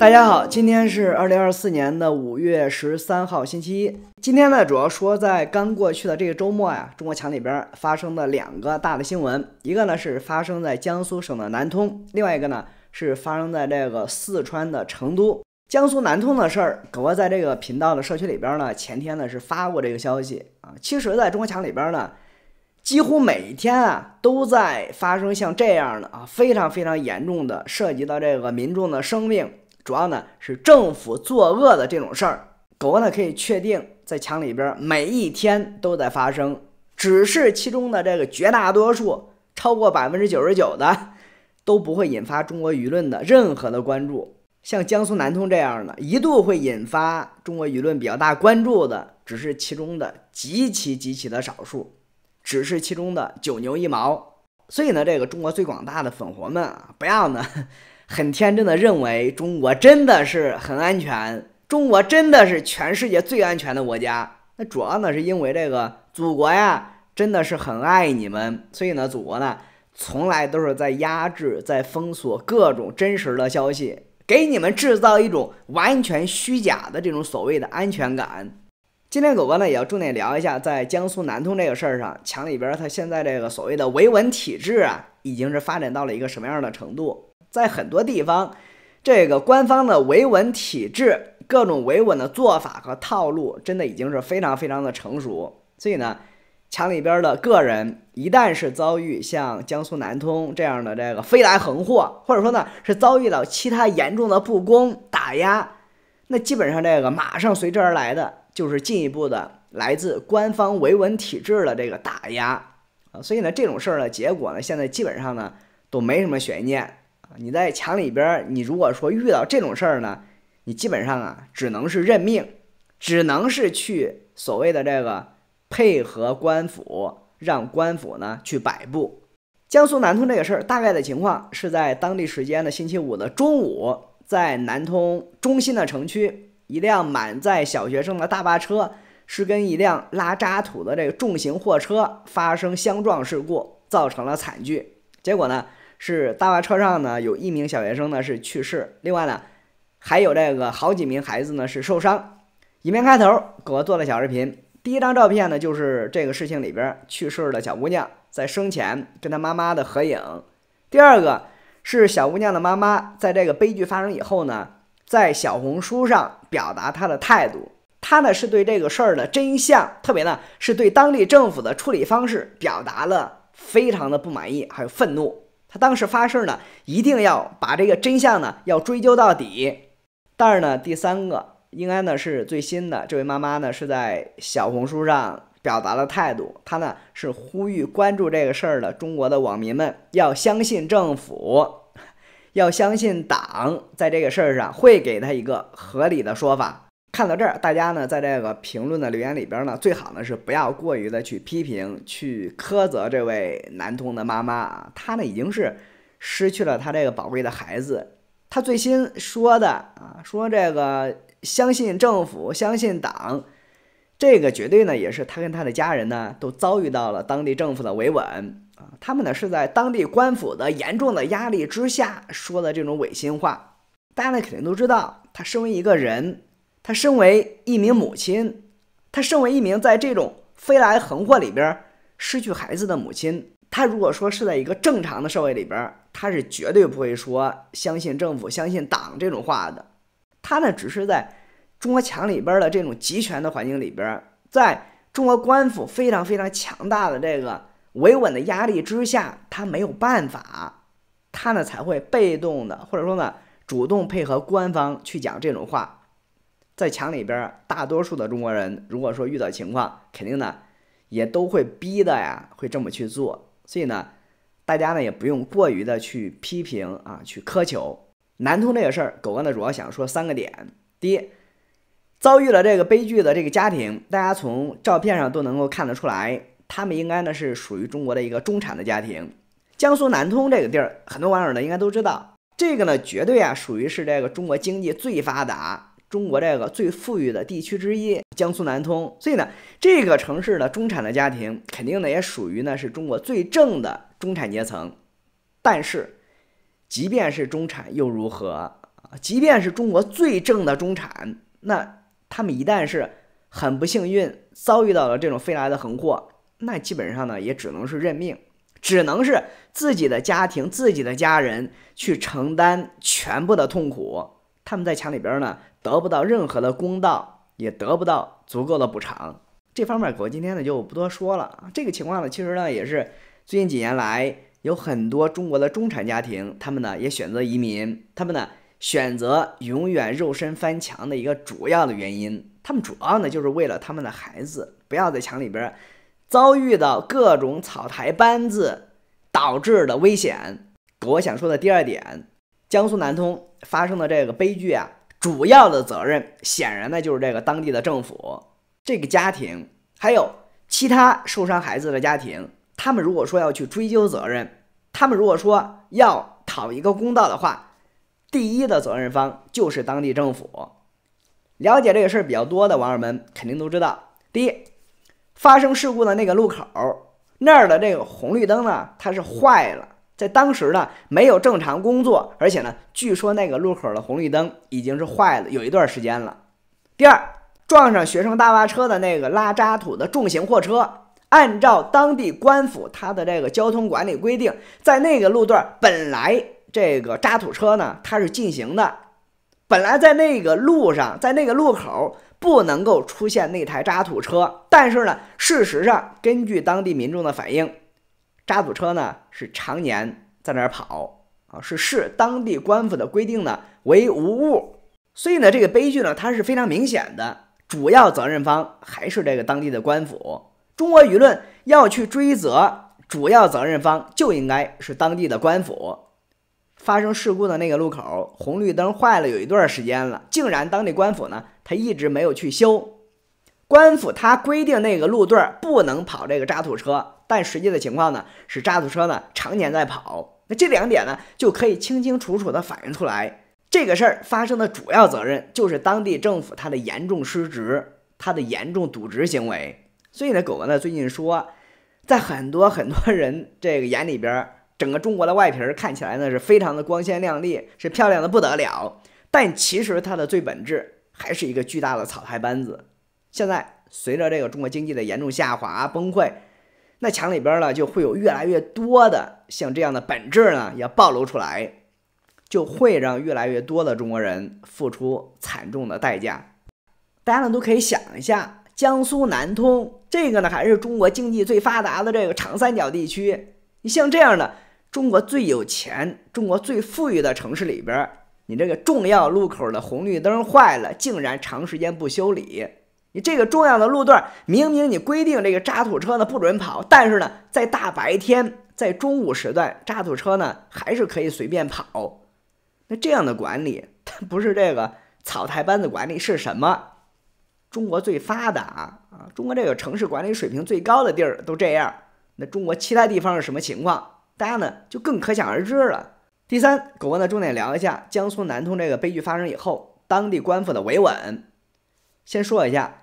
大家好，今天是二零二四年的五月十三号，星期一。今天呢，主要说在刚过去的这个周末呀，中国墙里边发生的两个大的新闻，一个呢是发生在江苏省的南通，另外一个呢是发生在这个四川的成都。江苏南通的事儿，葛哥在这个频道的社区里边呢，前天呢是发过这个消息啊。其实，在中国墙里边呢，几乎每天啊都在发生像这样的啊非常非常严重的涉及到这个民众的生命。主要呢是政府作恶的这种事儿，狗呢可以确定在墙里边每一天都在发生，只是其中的这个绝大多数超过百分之九十九的都不会引发中国舆论的任何的关注。像江苏南通这样的，一度会引发中国舆论比较大关注的，只是其中的极其极其的少数，只是其中的九牛一毛。所以呢，这个中国最广大的粉红们，啊，不要呢。很天真的认为中国真的是很安全，中国真的是全世界最安全的国家。那主要呢是因为这个祖国呀真的是很爱你们，所以呢祖国呢从来都是在压制、在封锁各种真实的消息，给你们制造一种完全虚假的这种所谓的安全感。今天狗哥呢也要重点聊一下，在江苏南通这个事儿上，墙里边他现在这个所谓的维稳体制啊，已经是发展到了一个什么样的程度？在很多地方，这个官方的维稳体制、各种维稳的做法和套路，真的已经是非常非常的成熟。所以呢，墙里边的个人一旦是遭遇像江苏南通这样的这个飞来横祸，或者说呢是遭遇到其他严重的不公打压，那基本上这个马上随之而来的就是进一步的来自官方维稳体制的这个打压啊。所以呢，这种事儿呢，结果呢，现在基本上呢都没什么悬念。你在墙里边，你如果说遇到这种事儿呢，你基本上啊只能是认命，只能是去所谓的这个配合官府，让官府呢去摆布。江苏南通这个事儿，大概的情况是在当地时间的星期五的中午，在南通中心的城区，一辆满载小学生的大巴车是跟一辆拉渣土的这个重型货车发生相撞事故，造成了惨剧。结果呢？是大巴车上呢，有一名小学生呢是去世，另外呢，还有这个好几名孩子呢是受伤。影片开头，我做了小视频。第一张照片呢，就是这个事情里边去世的小姑娘在生前跟她妈妈的合影。第二个是小姑娘的妈妈在这个悲剧发生以后呢，在小红书上表达她的态度。她呢是对这个事儿的真相，特别呢是对当地政府的处理方式表达了非常的不满意，还有愤怒。他当时发誓呢，一定要把这个真相呢，要追究到底。但是呢，第三个应该呢是最新的，这位妈妈呢是在小红书上表达了态度，她呢是呼吁关注这个事儿的中国的网民们要相信政府，要相信党，在这个事儿上会给他一个合理的说法。看到这儿，大家呢在这个评论的留言里边呢，最好呢是不要过于的去批评、去苛责这位男童的妈妈啊。她呢已经是失去了她这个宝贵的孩子。她最新说的啊，说这个相信政府、相信党，这个绝对呢也是她跟她的家人呢都遭遇到了当地政府的维稳啊。他们呢是在当地官府的严重的压力之下说的这种违心话。大家呢肯定都知道，她身为一个人。她身为一名母亲，她身为一名在这种飞来横祸里边失去孩子的母亲，她如果说是在一个正常的社会里边，她是绝对不会说相信政府、相信党这种话的。她呢，只是在中国墙里边的这种集权的环境里边，在中国官府非常非常强大的这个维稳的压力之下，她没有办法，她呢才会被动的，或者说呢主动配合官方去讲这种话。在墙里边，大多数的中国人，如果说遇到情况，肯定呢，也都会逼的呀，会这么去做。所以呢，大家呢也不用过于的去批评啊，去苛求。南通这个事儿，狗哥呢主要想说三个点：第一，遭遇了这个悲剧的这个家庭，大家从照片上都能够看得出来，他们应该呢是属于中国的一个中产的家庭。江苏南通这个地儿，很多网友呢应该都知道，这个呢绝对啊属于是这个中国经济最发达。中国这个最富裕的地区之一，江苏南通，所以呢，这个城市的中产的家庭，肯定呢也属于呢是中国最正的中产阶层。但是，即便是中产又如何？啊？即便是中国最正的中产，那他们一旦是很不幸运遭遇到了这种飞来的横祸，那基本上呢也只能是认命，只能是自己的家庭、自己的家人去承担全部的痛苦。他们在墙里边呢，得不到任何的公道，也得不到足够的补偿。这方面，我今天呢就不多说了。这个情况呢，其实呢也是最近几年来有很多中国的中产家庭，他们呢也选择移民。他们呢选择永远肉身翻墙的一个主要的原因，他们主要呢就是为了他们的孩子不要在墙里边遭遇到各种草台班子导致的危险。我想说的第二点。江苏南通发生的这个悲剧啊，主要的责任显然呢就是这个当地的政府、这个家庭，还有其他受伤孩子的家庭。他们如果说要去追究责任，他们如果说要讨一个公道的话，第一的责任方就是当地政府。了解这个事儿比较多的网友们肯定都知道，第一，发生事故的那个路口那儿的这个红绿灯呢，它是坏了。在当时呢，没有正常工作，而且呢，据说那个路口的红绿灯已经是坏了有一段儿时间了。第二，撞上学生大巴车的那个拉渣土的重型货车，按照当地官府它的这个交通管理规定，在那个路段本来这个渣土车呢它是禁行的，本来在那个路上在那个路口不能够出现那台渣土车，但是呢，事实上根据当地民众的反映。渣土车呢是常年在那儿跑啊，是视当地官府的规定呢为无物，所以呢这个悲剧呢它是非常明显的，主要责任方还是这个当地的官府。中国舆论要去追责，主要责任方就应该是当地的官府。发生事故的那个路口红绿灯坏了有一段时间了，竟然当地官府呢他一直没有去修。官府他规定那个路段不能跑这个渣土车。但实际的情况呢，是渣土车呢常年在跑，那这两点呢就可以清清楚楚地反映出来。这个事儿发生的主要责任就是当地政府它的严重失职，它的严重渎职行为。所以呢，狗文呢最近说，在很多很多人这个眼里边，整个中国的外皮儿看起来呢是非常的光鲜亮丽，是漂亮的不得了。但其实它的最本质还是一个巨大的草台班子。现在随着这个中国经济的严重下滑崩溃。那墙里边呢，就会有越来越多的像这样的本质呢，也暴露出来，就会让越来越多的中国人付出惨重的代价。大家呢都可以想一下，江苏南通这个呢，还是中国经济最发达的这个长三角地区。你像这样的中国最有钱、中国最富裕的城市里边，你这个重要路口的红绿灯坏了，竟然长时间不修理。你这个重要的路段，明明你规定这个渣土车呢不准跑，但是呢，在大白天，在中午时段，渣土车呢还是可以随便跑。那这样的管理，它不是这个草台班子管理是什么？中国最发达啊，中国这个城市管理水平最高的地儿都这样，那中国其他地方是什么情况？大家呢就更可想而知了。第三，狗哥呢重点聊一下江苏南通这个悲剧发生以后，当地官府的维稳。先说一下。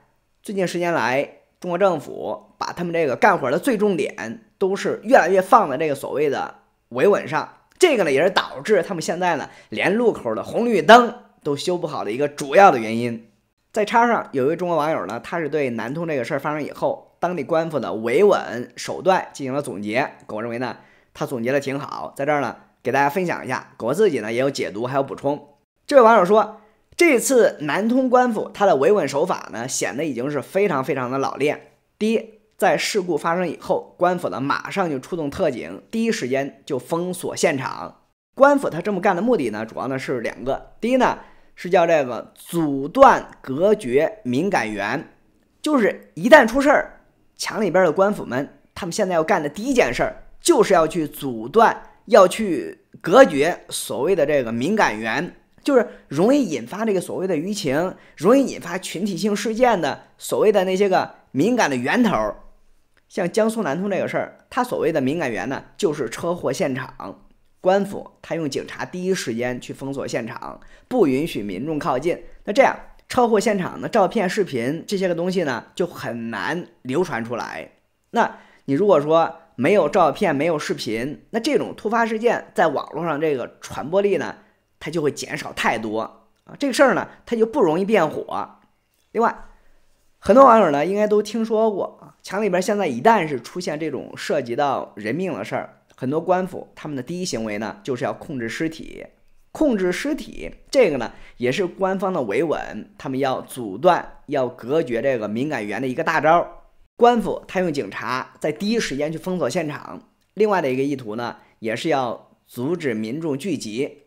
最近十年来，中国政府把他们这个干活的最重点，都是越来越放在这个所谓的维稳上。这个呢，也是导致他们现在呢，连路口的红绿灯都修不好的一个主要的原因。在插上有一位中国网友呢，他是对南通这个事儿发生以后，当地官府的维稳手段进行了总结。狗认为呢，他总结的挺好，在这儿呢给大家分享一下。狗自己呢也有解读，还有补充。这位网友说。这次南通官府他的维稳手法呢，显得已经是非常非常的老练。第一，在事故发生以后，官府呢马上就出动特警，第一时间就封锁现场。官府他这么干的目的呢，主要呢是两个：第一呢是叫这个阻断、隔绝敏感源，就是一旦出事儿，墙里边的官府们，他们现在要干的第一件事儿，就是要去阻断、要去隔绝所谓的这个敏感源。就是容易引发这个所谓的舆情，容易引发群体性事件的所谓的那些个敏感的源头，像江苏南通这个事儿，它所谓的敏感源呢，就是车祸现场，官府他用警察第一时间去封锁现场，不允许民众靠近。那这样车祸现场的照片、视频这些个东西呢，就很难流传出来。那你如果说没有照片、没有视频，那这种突发事件在网络上这个传播力呢？它就会减少太多啊，这个事儿呢，它就不容易变火。另外，很多网友呢应该都听说过啊，墙里边现在一旦是出现这种涉及到人命的事儿，很多官府他们的第一行为呢就是要控制尸体，控制尸体，这个呢也是官方的维稳，他们要阻断、要隔绝这个敏感源的一个大招。官府他用警察在第一时间去封锁现场，另外的一个意图呢也是要阻止民众聚集。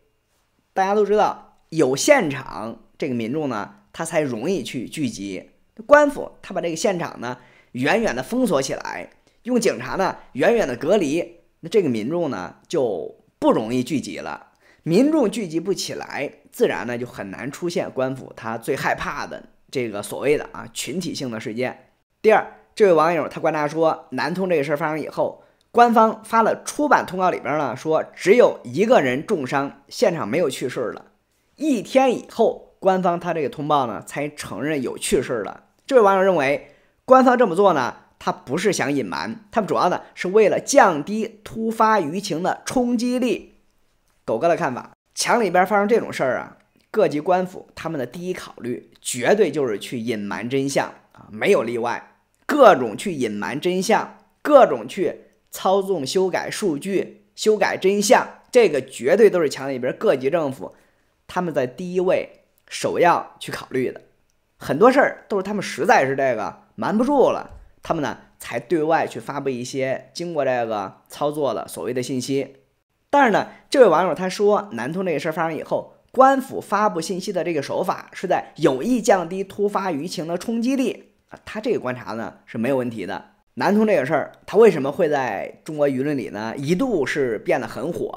大家都知道，有现场，这个民众呢，他才容易去聚集。官府他把这个现场呢，远远的封锁起来，用警察呢，远远的隔离，那这个民众呢，就不容易聚集了。民众聚集不起来，自然呢，就很难出现官府他最害怕的这个所谓的啊群体性的事件。第二，这位网友他观察说，南通这个事儿发生以后。官方发了出版通告里边呢，说只有一个人重伤，现场没有去世了。一天以后，官方他这个通报呢才承认有去世了。这位网友认为，官方这么做呢，他不是想隐瞒，他们主要呢是为了降低突发舆情的冲击力。狗哥的看法：墙里边发生这种事儿啊，各级官府他们的第一考虑绝对就是去隐瞒真相啊，没有例外，各种去隐瞒真相，各种去。操纵、修改数据、修改真相，这个绝对都是强里边各级政府，他们在第一位、首要去考虑的。很多事儿都是他们实在是这个瞒不住了，他们呢才对外去发布一些经过这个操作的所谓的信息。但是呢，这位网友他说，南通这个事儿发生以后，官府发布信息的这个手法是在有意降低突发舆情的冲击力啊，他这个观察呢是没有问题的。南通这个事儿，它为什么会在中国舆论里呢？一度是变得很火，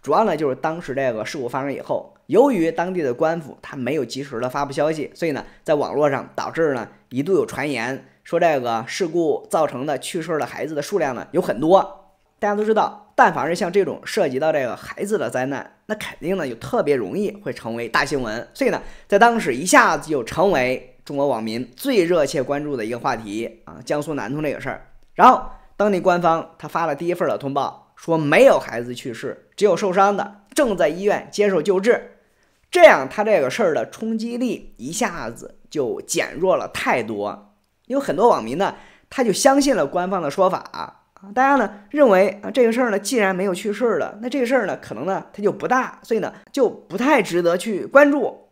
主要呢就是当时这个事故发生以后，由于当地的官府他没有及时的发布消息，所以呢，在网络上导致呢一度有传言说这个事故造成的去世的孩子的数量呢有很多。大家都知道，但凡是像这种涉及到这个孩子的灾难，那肯定呢就特别容易会成为大新闻，所以呢，在当时一下子就成为。中国网民最热切关注的一个话题啊，江苏南通这个事儿。然后当地官方他发了第一份的通报，说没有孩子去世，只有受伤的正在医院接受救治。这样他这个事儿的冲击力一下子就减弱了太多。有很多网民呢，他就相信了官方的说法啊，大家呢认为啊这个事儿呢既然没有去世了，那这个事儿呢可能呢它就不大，所以呢就不太值得去关注。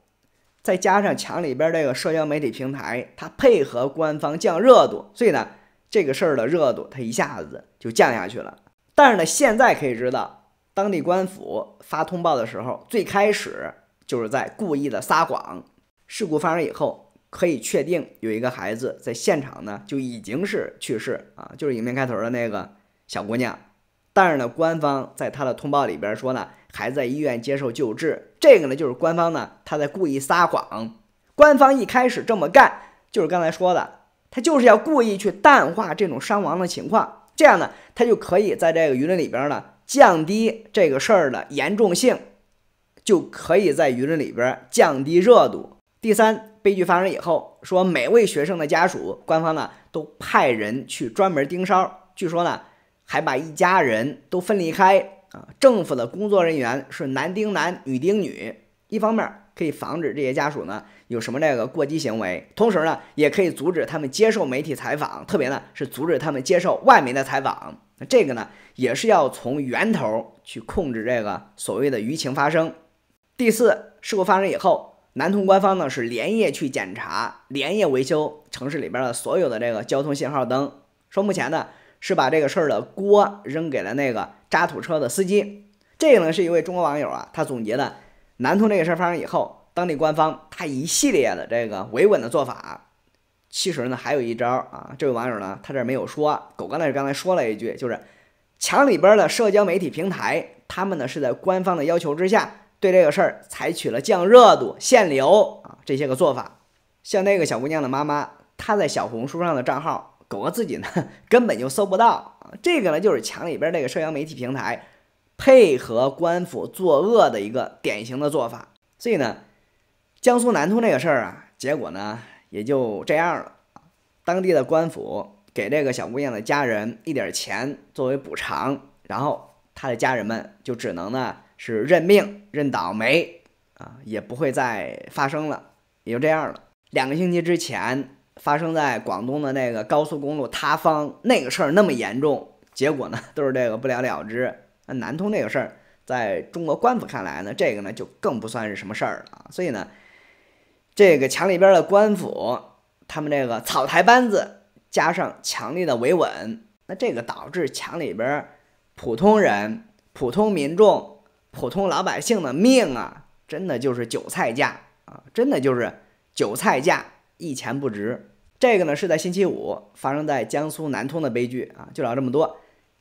再加上墙里边这个社交媒体平台，它配合官方降热度，所以呢，这个事儿的热度它一下子就降下去了。但是呢，现在可以知道，当地官府发通报的时候，最开始就是在故意的撒谎。事故发生以后，可以确定有一个孩子在现场呢就已经是去世啊，就是影片开头的那个小姑娘。但是呢，官方在他的通报里边说呢，还在医院接受救治。这个呢，就是官方呢他在故意撒谎。官方一开始这么干，就是刚才说的，他就是要故意去淡化这种伤亡的情况，这样呢，他就可以在这个舆论里边呢降低这个事儿的严重性，就可以在舆论里边降低热度。第三，悲剧发生以后，说每位学生的家属，官方呢都派人去专门盯梢，据说呢。还把一家人都分离开啊！政府的工作人员是男丁男，女丁女。一方面可以防止这些家属呢有什么这个过激行为，同时呢也可以阻止他们接受媒体采访，特别呢是阻止他们接受外媒的采访。那这个呢也是要从源头去控制这个所谓的舆情发生。第四，事故发生以后，南通官方呢是连夜去检查，连夜维修城市里边的所有的这个交通信号灯。说目前呢。是把这个事儿的锅扔给了那个渣土车的司机。这个呢，是一位中国网友啊，他总结的南通这个事儿发生以后，当地官方他一系列的这个维稳的做法。其实呢，还有一招啊，这位网友呢，他这没有说。狗哥才刚才说了一句，就是墙里边的社交媒体平台，他们呢是在官方的要求之下，对这个事儿采取了降热度、限流啊这些个做法。像那个小姑娘的妈妈，她在小红书上的账号。狗狗自己呢根本就搜不到这个呢就是墙里边那个社交媒体平台配合官府作恶的一个典型的做法。所以呢，江苏南通这个事儿啊，结果呢也就这样了。当地的官府给这个小姑娘的家人一点钱作为补偿，然后她的家人们就只能呢是认命、认倒霉啊，也不会再发生了，也就这样了。两个星期之前。发生在广东的那个高速公路塌方那个事儿那么严重，结果呢都是这个不了了之。那南通这个事儿，在中国官府看来呢，这个呢就更不算是什么事儿了。所以呢，这个墙里边的官府，他们这个草台班子加上强力的维稳，那这个导致墙里边普通人、普通民众、普通老百姓的命啊，真的就是韭菜价啊，真的就是韭菜价。一钱不值，这个呢是在星期五发生在江苏南通的悲剧啊，就聊这么多。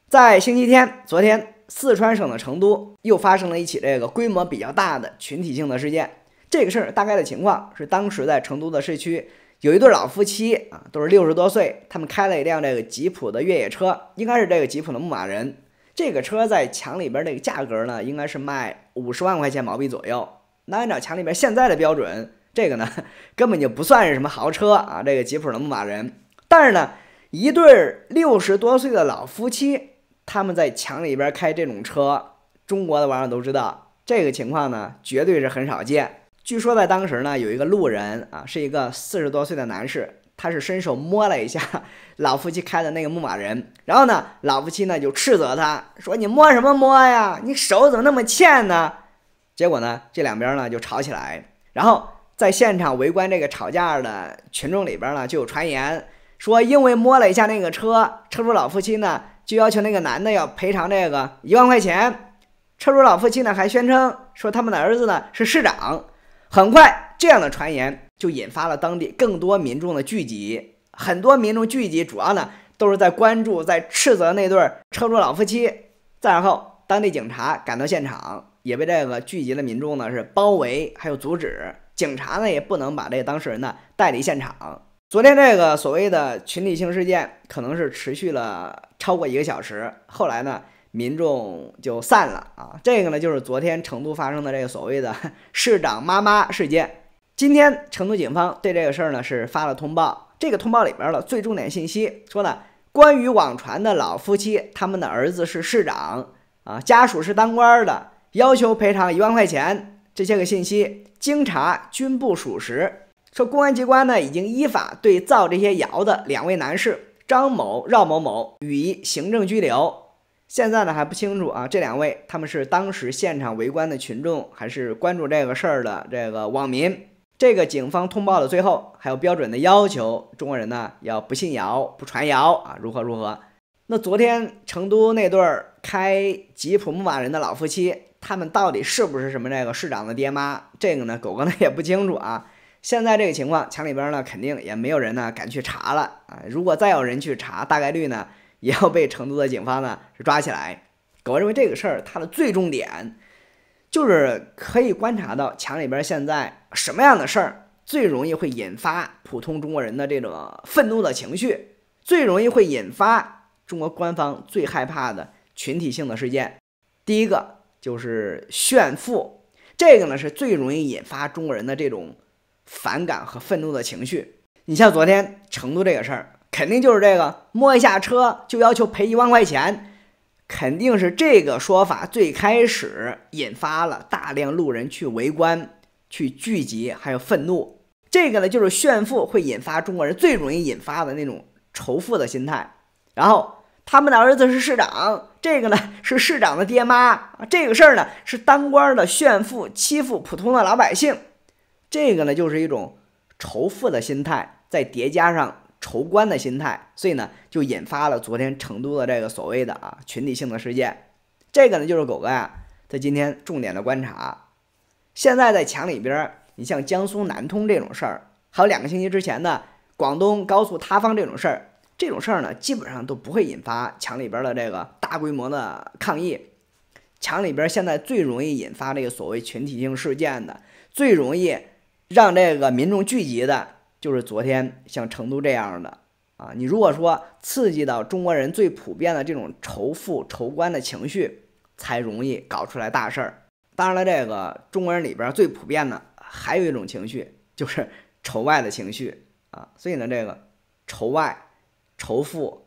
在星期天，昨天四川省的成都又发生了一起这个规模比较大的群体性的事件。这个事儿大概的情况是，当时在成都的市区有一对老夫妻啊，都是六十多岁，他们开了一辆这个吉普的越野车，应该是这个吉普的牧马人。这个车在墙里边那个价格呢，应该是卖五十万块钱毛币左右。那按照墙里边现在的标准。这个呢，根本就不算是什么豪车啊！这个吉普的牧马人，但是呢，一对六十多岁的老夫妻，他们在墙里边开这种车，中国的网友都知道，这个情况呢，绝对是很少见。据说在当时呢，有一个路人啊，是一个四十多岁的男士，他是伸手摸了一下 老夫妻开的那个牧马人，然后呢，老夫妻呢就斥责他说：“你摸什么摸呀？你手怎么那么欠呢？”结果呢，这两边呢就吵起来，然后。在现场围观这个吵架的群众里边呢，就有传言说，因为摸了一下那个车，车主老夫妻呢就要求那个男的要赔偿这个一万块钱。车主老夫妻呢还宣称说他们的儿子呢是市长。很快，这样的传言就引发了当地更多民众的聚集。很多民众聚集，主要呢都是在关注、在斥责那对车主老夫妻。再然后，当地警察赶到现场，也被这个聚集的民众呢是包围，还有阻止。警察呢也不能把这当事人呢带离现场。昨天这个所谓的群体性事件可能是持续了超过一个小时，后来呢民众就散了啊。这个呢就是昨天成都发生的这个所谓的市长妈妈事件。今天成都警方对这个事儿呢是发了通报，这个通报里边的最重点信息说呢，关于网传的老夫妻他们的儿子是市长啊，家属是当官的，要求赔偿一万块钱。这些个信息经查均不属实。说公安机关呢已经依法对造这些谣的两位男士张某、赵某某予以行政拘留。现在呢还不清楚啊，这两位他们是当时现场围观的群众，还是关注这个事儿的这个网民？这个警方通报的最后还有标准的要求：中国人呢要不信谣、不传谣啊，如何如何？那昨天成都那对儿。开吉普牧马人的老夫妻，他们到底是不是什么那个市长的爹妈？这个呢，狗哥呢也不清楚啊。现在这个情况，墙里边呢肯定也没有人呢敢去查了啊。如果再有人去查，大概率呢也要被成都的警方呢是抓起来。狗认为这个事儿它的最重点，就是可以观察到墙里边现在什么样的事儿最容易会引发普通中国人的这种愤怒的情绪，最容易会引发中国官方最害怕的。群体性的事件，第一个就是炫富，这个呢是最容易引发中国人的这种反感和愤怒的情绪。你像昨天成都这个事儿，肯定就是这个摸一下车就要求赔一万块钱，肯定是这个说法最开始引发了大量路人去围观、去聚集，还有愤怒。这个呢就是炫富会引发中国人最容易引发的那种仇富的心态，然后。他们的儿子是市长，这个呢是市长的爹妈，这个事儿呢是当官的炫富欺负普通的老百姓，这个呢就是一种仇富的心态，再叠加上仇官的心态，所以呢就引发了昨天成都的这个所谓的啊群体性的事件。这个呢就是狗哥呀在今天重点的观察。现在在墙里边，你像江苏南通这种事儿，还有两个星期之前呢广东高速塌方这种事儿。这种事儿呢，基本上都不会引发墙里边的这个大规模的抗议。墙里边现在最容易引发这个所谓群体性事件的，最容易让这个民众聚集的，就是昨天像成都这样的啊。你如果说刺激到中国人最普遍的这种仇富、仇官的情绪，才容易搞出来大事儿。当然了，这个中国人里边最普遍的还有一种情绪，就是仇外的情绪啊。所以呢，这个仇外。仇富、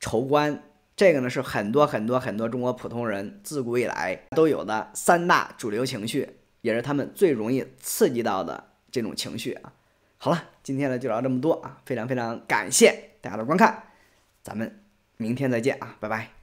仇官，这个呢是很多很多很多中国普通人自古以来都有的三大主流情绪，也是他们最容易刺激到的这种情绪啊。好了，今天呢就聊这么多啊，非常非常感谢大家的观看，咱们明天再见啊，拜拜。